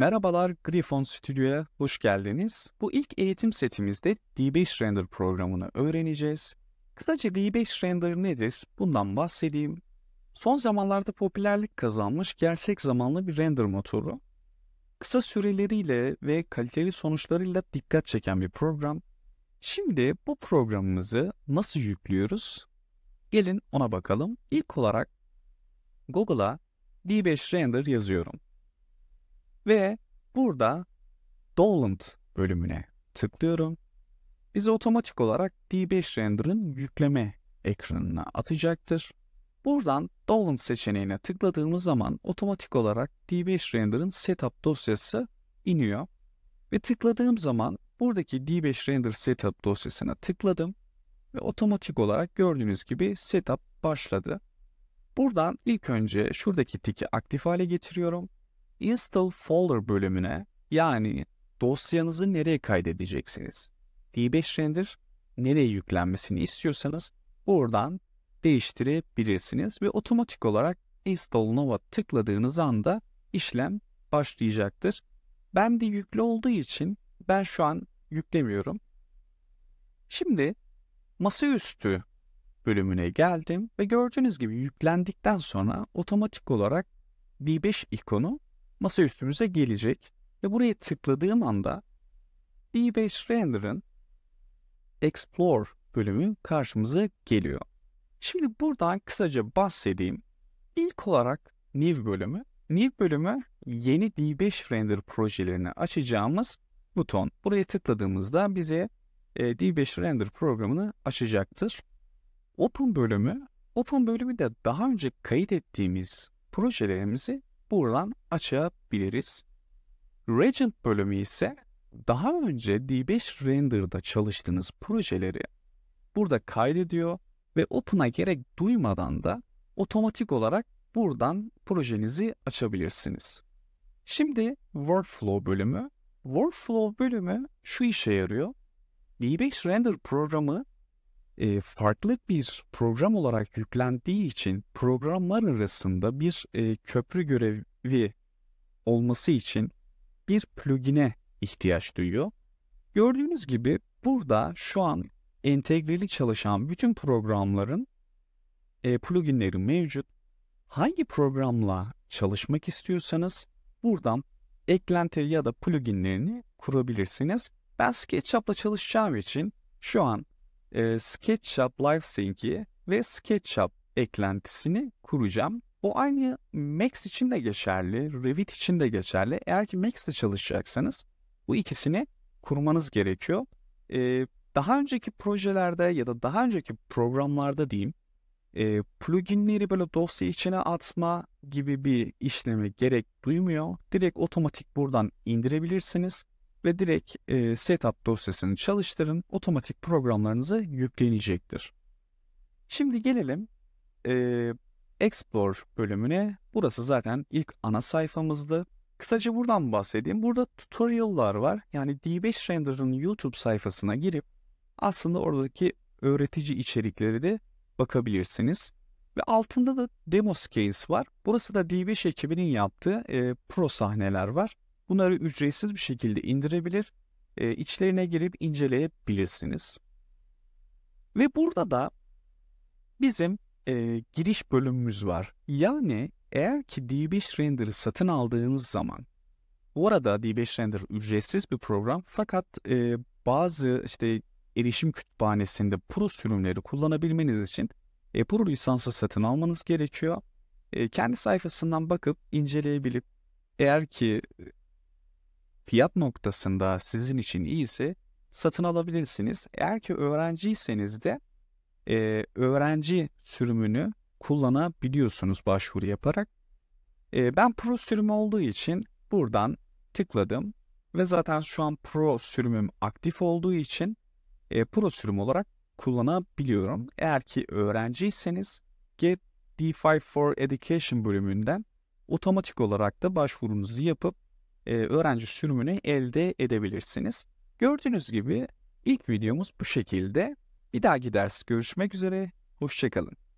Merhabalar Griffon Stüdyo'ya hoş geldiniz. Bu ilk eğitim setimizde D5 Render programını öğreneceğiz. Kısaca D5 Render nedir? Bundan bahsedeyim. Son zamanlarda popülerlik kazanmış gerçek zamanlı bir render motoru. Kısa süreleriyle ve kaliteli sonuçlarıyla dikkat çeken bir program. Şimdi bu programımızı nasıl yüklüyoruz? Gelin ona bakalım. İlk olarak Google'a D5 Render yazıyorum. Ve burada Dolant bölümüne tıklıyorum. Bizi otomatik olarak D5 Render'ın yükleme ekranına atacaktır. Buradan Dolant seçeneğine tıkladığımız zaman otomatik olarak D5 Render'ın setup dosyası iniyor. Ve tıkladığım zaman buradaki D5 Render Setup dosyasına tıkladım ve otomatik olarak gördüğünüz gibi setup başladı. Buradan ilk önce şuradaki tiki aktif hale getiriyorum install folder bölümüne yani dosyanızı nereye kaydedeceksiniz? D5 render nereye yüklenmesini istiyorsanız buradan değiştirebilirsiniz ve otomatik olarak install nova tıkladığınız anda işlem başlayacaktır. Ben de yüklü olduğu için ben şu an yüklemiyorum. Şimdi masaüstü bölümüne geldim ve gördüğünüz gibi yüklendikten sonra otomatik olarak D5 ikonu masa üstümüze gelecek. Ve buraya tıkladığım anda D5 Render'ın Explore bölümü karşımıza geliyor. Şimdi buradan kısaca bahsedeyim. İlk olarak New bölümü. New bölümü yeni D5 Render projelerini açacağımız buton. Buraya tıkladığımızda bize e, D5 Render programını açacaktır. Open bölümü, Open bölümü de daha önce kayıt ettiğimiz projelerimizi buradan açabiliriz. Regent bölümü ise daha önce D5 Render'da çalıştığınız projeleri burada kaydediyor ve Open'a gerek duymadan da otomatik olarak buradan projenizi açabilirsiniz. Şimdi Workflow bölümü. Workflow bölümü şu işe yarıyor. D5 Render programı e, farklı bir program olarak yüklendiği için programlar arasında bir e, köprü görevi olması için bir plugin'e ihtiyaç duyuyor. Gördüğünüz gibi burada şu an entegreli çalışan bütün programların e, pluginleri mevcut. Hangi programla çalışmak istiyorsanız buradan eklenti ya da pluginlerini kurabilirsiniz. Ben SketchUp'la çalışacağım için şu an e, SketchUp LiveSync'i ve SketchUp eklentisini kuracağım. Bu aynı Max için de geçerli, Revit için de geçerli. Eğer ki Max'te çalışacaksanız bu ikisini kurmanız gerekiyor. Ee, daha önceki projelerde ya da daha önceki programlarda diyeyim e, pluginleri böyle dosya içine atma gibi bir işleme gerek duymuyor. Direkt otomatik buradan indirebilirsiniz ve direkt e, setup dosyasını çalıştırın. Otomatik programlarınızı yüklenecektir. Şimdi gelelim e, Explore bölümüne. Burası zaten ilk ana sayfamızdı. Kısaca buradan bahsedeyim. Burada tutorial'lar var. Yani D5 Render'ın YouTube sayfasına girip aslında oradaki öğretici içerikleri de bakabilirsiniz. Ve altında da demo case var. Burası da D5 ekibinin yaptığı e, pro sahneler var. Bunları ücretsiz bir şekilde indirebilir, e, içlerine girip inceleyebilirsiniz. Ve burada da bizim e, giriş bölümümüz var. Yani eğer ki D5 Render'ı satın aldığınız zaman, bu arada D5 Render ücretsiz bir program fakat e, bazı işte erişim kütüphanesinde Pro sürümleri kullanabilmeniz için e, Pro lisansı satın almanız gerekiyor. E, kendi sayfasından bakıp inceleyebilip eğer ki fiyat noktasında sizin için iyisi satın alabilirsiniz. Eğer ki öğrenciyseniz de e, öğrenci sürümünü kullanabiliyorsunuz başvuru yaparak. E, ben pro sürümü olduğu için buradan tıkladım ve zaten şu an pro sürümüm aktif olduğu için e, pro sürüm olarak kullanabiliyorum. Eğer ki öğrenciyseniz Get D5 for Education bölümünden otomatik olarak da başvurunuzu yapıp öğrenci sürümünü elde edebilirsiniz. Gördüğünüz gibi ilk videomuz bu şekilde. Bir dahaki ders görüşmek üzere. Hoşçakalın.